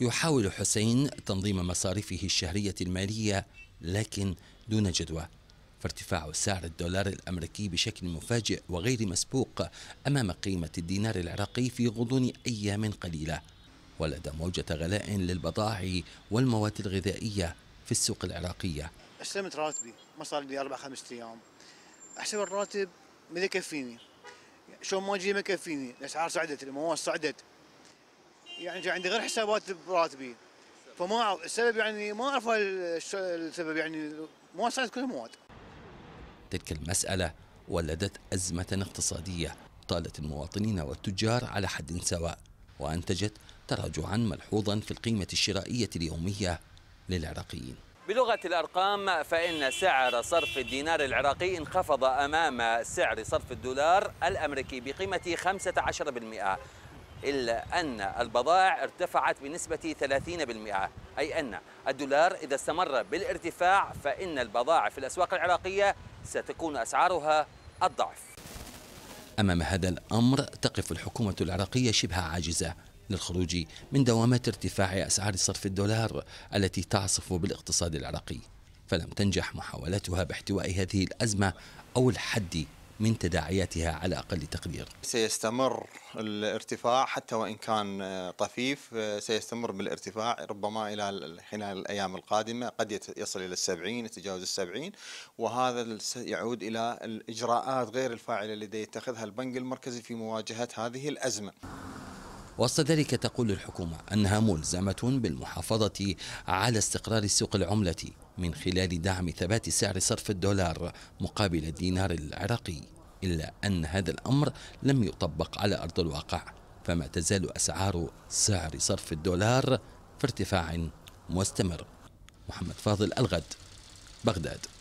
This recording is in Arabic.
يحاول حسين تنظيم مصاريفه الشهرية المالية لكن دون جدوى فارتفاع سعر الدولار الأمريكي بشكل مفاجئ وغير مسبوق أمام قيمة الدينار العراقي في غضون أيام قليلة ولدى موجة غلاء للبضائع والمواد الغذائية في السوق العراقية استلمت راتبي ما صار لي أربع خمسة أيام أحسب الراتب ما يكفيني شلون ما أجي ما يكفيني الأسعار صعدت المواد صعدت يعني عندي غير حسابات براتبي فما السبب يعني ما اعرف السبب يعني ما صارت كل المواد تلك المسألة ولدت أزمة اقتصادية طالت المواطنين والتجار على حد سواء وأنتجت تراجعا ملحوظا في القيمة الشرائية اليومية للعراقيين بلغة الأرقام فإن سعر صرف الدينار العراقي انخفض أمام سعر صرف الدولار الأمريكي بقيمة 15% إلا أن البضائع ارتفعت بنسبة 30% أي أن الدولار إذا استمر بالارتفاع فإن البضائع في الأسواق العراقية ستكون أسعارها الضعف أمام هذا الأمر تقف الحكومة العراقية شبه عاجزة للخروج من دوامات ارتفاع أسعار صرف الدولار التي تعصف بالاقتصاد العراقي فلم تنجح محاولتها باحتواء هذه الأزمة أو الحد من تداعياتها على أقل تقدير سيستمر الارتفاع حتى وإن كان آه، طفيف آه، سيستمر بالارتفاع ربما إلى خلال الأيام القادمة قد يصل إلى السبعين يتجاوز السبعين وهذا يعود إلى الإجراءات غير الفاعلة التي يتخذها البنك المركزي في مواجهة هذه الأزمة وسط ذلك تقول الحكومة أنها ملزمة بالمحافظة على استقرار سوق العملة من خلال دعم ثبات سعر صرف الدولار مقابل الدينار العراقي إلا أن هذا الأمر لم يطبق على أرض الواقع فما تزال أسعار سعر صرف الدولار في ارتفاع مستمر محمد فاضل الغد بغداد